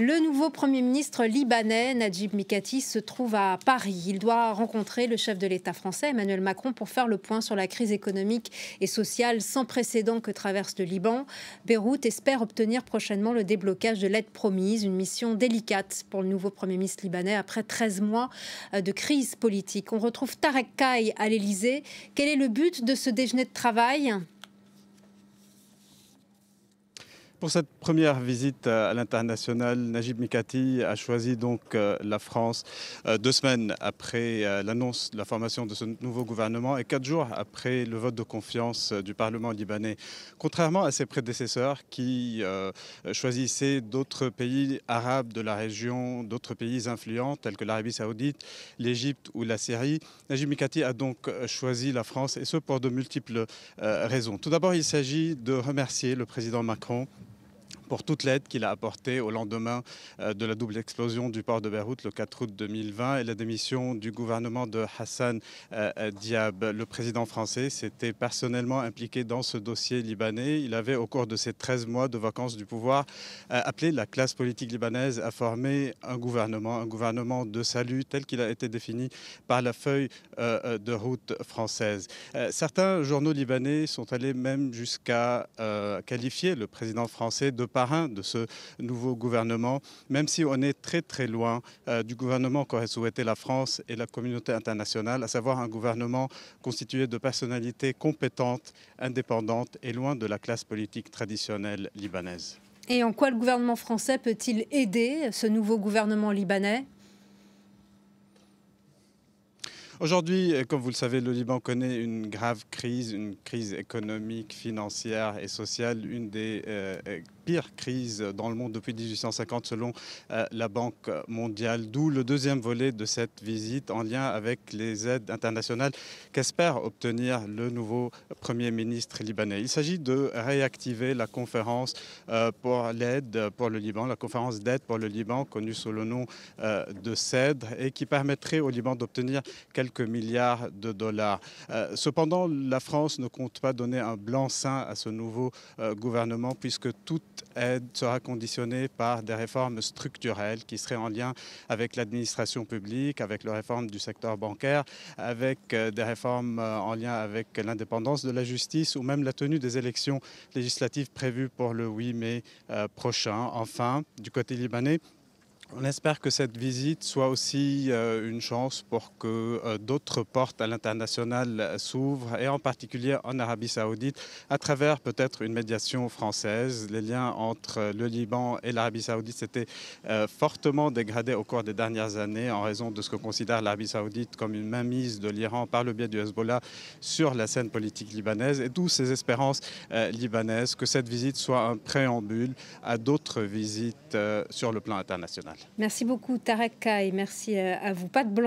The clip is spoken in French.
Le nouveau Premier ministre libanais, Najib Mikati, se trouve à Paris. Il doit rencontrer le chef de l'État français, Emmanuel Macron, pour faire le point sur la crise économique et sociale sans précédent que traverse le Liban. Beyrouth espère obtenir prochainement le déblocage de l'aide promise, une mission délicate pour le nouveau Premier ministre libanais après 13 mois euh, de crise politique. On retrouve Tarek Kai à l'Élysée. Quel est le but de ce déjeuner de travail pour cette première visite euh, à l'international, Najib Mikati a choisi donc euh, la France euh, deux semaines après l'annonce de la formation de ce nouveau gouvernement et quatre jours après le vote de confiance du Parlement libanais. Contrairement à ses prédécesseurs qui choisissaient d'autres pays arabes de la région, d'autres pays influents tels que l'Arabie saoudite, l'Égypte ou la Syrie, Najib Mikati a donc choisi la France et ce pour de multiples raisons. Tout d'abord, il s'agit de remercier le président Macron pour toute l'aide qu'il a apportée au lendemain euh, de la double explosion du port de Beyrouth le 4 août 2020 et la démission du gouvernement de Hassan euh, euh, Diab. Le président français s'était personnellement impliqué dans ce dossier libanais. Il avait, au cours de ses 13 mois de vacances du pouvoir, appelé la classe politique libanaise à former un gouvernement, un gouvernement de salut tel qu'il a été défini par la feuille de route française. Certains journaux libanais sont allés même jusqu'à qualifier le président français de par de ce nouveau gouvernement, même si on est très très loin euh, du gouvernement qu'aurait souhaité la France et la communauté internationale, à savoir un gouvernement constitué de personnalités compétentes, indépendantes et loin de la classe politique traditionnelle libanaise. Et en quoi le gouvernement français peut-il aider ce nouveau gouvernement libanais Aujourd'hui, comme vous le savez, le Liban connaît une grave crise, une crise économique, financière et sociale, une des euh, crise dans le monde depuis 1850 selon euh, la Banque mondiale, d'où le deuxième volet de cette visite en lien avec les aides internationales qu'espère obtenir le nouveau Premier ministre libanais. Il s'agit de réactiver la conférence euh, pour l'aide pour le Liban, la conférence d'aide pour le Liban connue sous le nom euh, de CEDRE et qui permettrait au Liban d'obtenir quelques milliards de dollars. Cependant, la France ne compte pas donner un blanc-seing à ce nouveau gouvernement puisque toute cette aide sera conditionnée par des réformes structurelles qui seraient en lien avec l'administration publique, avec la réforme du secteur bancaire, avec euh, des réformes euh, en lien avec l'indépendance de la justice ou même la tenue des élections législatives prévues pour le 8 mai euh, prochain. Enfin, du côté libanais, on espère que cette visite soit aussi euh, une chance pour que euh, d'autres portes à l'international euh, s'ouvrent, et en particulier en Arabie saoudite, à travers peut-être une médiation française. Les liens entre le Liban et l'Arabie saoudite s'étaient fortement dégradés au cours des dernières années en raison de ce que considère l'Arabie saoudite comme une mainmise de l'Iran par le biais du Hezbollah sur la scène politique libanaise, et d'où ces espérances libanaises que cette visite soit un préambule à d'autres visites sur le plan international. Merci beaucoup Tarek et merci euh, à vous. Pas de